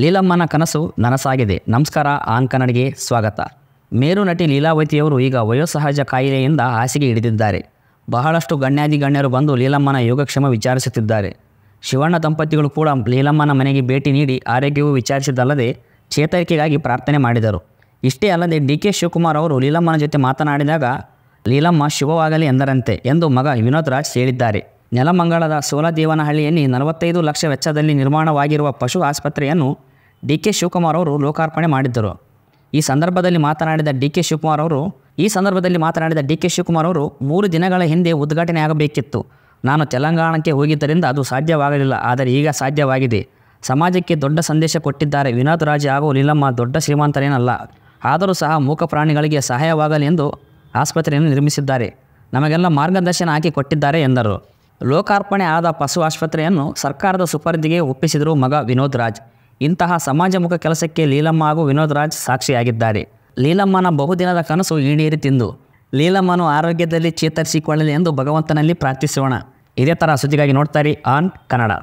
ಲೀಲಮ್ಮನ ಕನಸು ನನಸಾಗಿದೆ ನಮಸ್ಕಾರ ಆನ್ ಕನ್ನಡಿಗೆ ಸ್ವಾಗತ ಮೇರು ನಟಿ ಲೀಲಾವತಿಯವರು ಈಗ ವಯೋಸಹಜ ಕಾಯಿಲೆಯಿಂದ ಹಾಸಿಗೆ ಹಿಡಿದಿದ್ದಾರೆ ಬಹಳಷ್ಟು ಗಣ್ಯಾದಿ ಗಣ್ಯರು ಬಂದು ಲೀಲಮ್ಮನ ಯೋಗಕ್ಷೇಮ ವಿಚಾರಿಸುತ್ತಿದ್ದಾರೆ ಶಿವಣ್ಣ ದಂಪತಿಗಳು ಕೂಡ ಲೀಲಮ್ಮನ ಮನೆಗೆ ಭೇಟಿ ನೀಡಿ ಆರೋಗ್ಯವೂ ವಿಚಾರಿಸಿದ್ದಲ್ಲದೆ ಚೇತರಿಕೆಗಾಗಿ ಪ್ರಾರ್ಥನೆ ಮಾಡಿದರು ಇಷ್ಟೇ ಅಲ್ಲದೆ ಡಿ ಕೆ ಶಿವಕುಮಾರ್ ಅವರು ಲೀಲಮ್ಮನ ಜೊತೆ ಮಾತನಾಡಿದಾಗ ಲೀಲಮ್ಮ ಶುಭವಾಗಲಿ ಎಂದರಂತೆ ಎಂದು ಮಗ ವಿನೋದ್ ರಾಜ್ ಹೇಳಿದ್ದಾರೆ ನೆಲಮಂಗಲದ ಸೋಲದೇವನಹಳ್ಳಿಯಲ್ಲಿ ನಲವತ್ತೈದು ಲಕ್ಷ ವೆಚ್ಚದಲ್ಲಿ ನಿರ್ಮಾಣವಾಗಿರುವ ಪಶು ಆಸ್ಪತ್ರೆಯನ್ನು ಡಿ ಕೆ ಶಿವಕುಮಾರ್ ಅವರು ಲೋಕಾರ್ಪಣೆ ಮಾಡಿದ್ದರು ಈ ಸಂದರ್ಭದಲ್ಲಿ ಮಾತನಾಡಿದ ಡಿ ಕೆ ಶಿವಕುಮಾರ್ ಅವರು ಈ ಸಂದರ್ಭದಲ್ಲಿ ಮಾತನಾಡಿದ ಡಿ ಕೆ ಶಿವಕುಮಾರ್ ಅವರು ಮೂರು ದಿನಗಳ ಹಿಂದೆ ಉದ್ಘಾಟನೆಯಾಗಬೇಕಿತ್ತು ನಾನು ತೆಲಂಗಾಣಕ್ಕೆ ಹೋಗಿದ್ದರಿಂದ ಅದು ಸಾಧ್ಯವಾಗಲಿಲ್ಲ ಆದರೆ ಈಗ ಸಾಧ್ಯವಾಗಿದೆ ಸಮಾಜಕ್ಕೆ ದೊಡ್ಡ ಸಂದೇಶ ಕೊಟ್ಟಿದ್ದಾರೆ ವಿನೋದ್ ರಾಜ ಹಾಗೂ ಲೀಲಮ್ಮ ದೊಡ್ಡ ಶ್ರೀಮಂತರೇನಲ್ಲ ಆದರೂ ಸಹ ಮೂಕ ಪ್ರಾಣಿಗಳಿಗೆ ಸಹಾಯವಾಗಲಿ ಎಂದು ಆಸ್ಪತ್ರೆಯನ್ನು ನಿರ್ಮಿಸಿದ್ದಾರೆ ನಮಗೆಲ್ಲ ಮಾರ್ಗದರ್ಶನ ಹಾಕಿ ಕೊಟ್ಟಿದ್ದಾರೆ ಎಂದರು ಲೋಕಾರ್ಪಣೆ ಆದ ಪಶು ಆಸ್ಪತ್ರೆಯನ್ನು ಸರ್ಕಾರದ ಸುಪರ್ದಿಗೆ ಒಪ್ಪಿಸಿದರು ಮಗ ವಿನೋದ್ ರಾಜ್ ಇಂತಹ ಸಮಾಜಮುಖ ಕೆಲಸಕ್ಕೆ ಲೀಲಮ್ಮ ಹಾಗೂ ವಿನೋದ್ ರಾಜ್ ಸಾಕ್ಷಿಯಾಗಿದ್ದಾರೆ ಲೀಲಮ್ಮನ ಬಹುದಿನದ ಕನಸು ಈಡೇರಿ ತಿಂದು ಲೀಲಮ್ಮನು ಆರೋಗ್ಯದಲ್ಲಿ ಚೇತರಿಸಿಕೊಳ್ಳಲಿ ಎಂದು ಭಗವಂತನಲ್ಲಿ ಪ್ರಾರ್ಥಿಸೋಣ ಇದೇ ಥರ ಸುದ್ದಿಗಾಗಿ ನೋಡ್ತಾರೆ ಆನ್ ಕನ್ನಡ